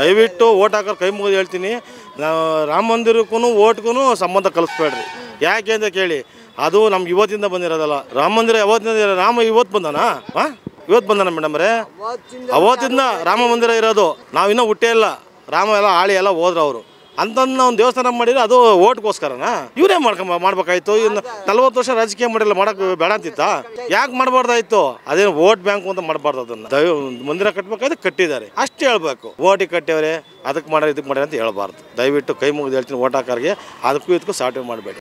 ದಯವಿಟ್ಟು ಓಟ್ ಹಾಕೋರು ಕೈ ಮುಗಿದು ಹೇಳ್ತೀನಿ ನಾವು ರಾಮ ಮಂದಿರಕ್ಕೂ ಓಟ್ಗೂ ಸಂಬಂಧ ಕಲಿಸ್ಬೇಡ್ರಿ ಯಾಕೆ ಅಂತ ಕೇಳಿ ಅದು ನಮ್ಗೆ ಇವತ್ತಿಂದ ಬಂದಿರೋದಲ್ಲ ರಾಮ ಮಂದಿರ ಯಾವತ್ತಿಂದ ರಾಮ ಇವತ್ತು ಬಂದಾನ ಇವತ್ತು ಬಂದಾನ ಮೇಡಮ್ ರೇ ಅವತ್ತಿಂದ ರಾಮ ಮಂದಿರ ಇರೋದು ನಾವು ಇನ್ನೂ ಹುಟ್ಟೇ ಇಲ್ಲ ರಾಮ ಎಲ್ಲ ಹಾಳಿ ಎಲ್ಲ ಹೋದ್ರು ಅವರು ಅಂಥದ್ದನ್ನ ಒಂದು ದೇವಸ್ಥಾನ ಮಾಡಿದ್ರೆ ಅದು ಓಟ್ಗೋಸ್ಕರನಾ ಇವರೇ ಮಾಡ್ಕ ಮಾಡ್ಬೇಕಾಯ್ತು ಇನ್ನು ನಲ್ವತ್ತು ವರ್ಷ ರಾಜಕೀಯ ಮಾಡಿಲ್ಲ ಮಾಡೋಕೆ ಬೇಡ ಅಂತಿತ್ತ ಯಾಕೆ ಮಾಡಬಾರ್ದಾಯ್ತು ಅದೇನು ಓಟ್ ಬ್ಯಾಂಕ್ ಅಂತ ಮಾಡಬಾರ್ದು ಅದನ್ನು ದಯ ಮಂದಿರ ಕಟ್ಟಬೇಕಾದ್ರೆ ಕಟ್ಟಿದ್ದಾರೆ ಅಷ್ಟು ಹೇಳಬೇಕು ಓಟಿಗೆ ಕಟ್ಟಿವ್ರೆ ಅದಕ್ಕೆ ಮಾಡ್ಯಾರ ಇದಕ್ಕೆ ಮಾಡ್ಯಾರ ಅಂತ ಹೇಳ್ಬಾರ್ದು ದಯವಿಟ್ಟು ಕೈ ಮುಗಿದು ಹೇಳ್ತೀನಿ ಓಟ್ ಹಾಕೋರಿಗೆ ಅದಕ್ಕೂ ಇದಕ್ಕೂ ಸಾಟಿ ಮಾಡಬೇಡಿ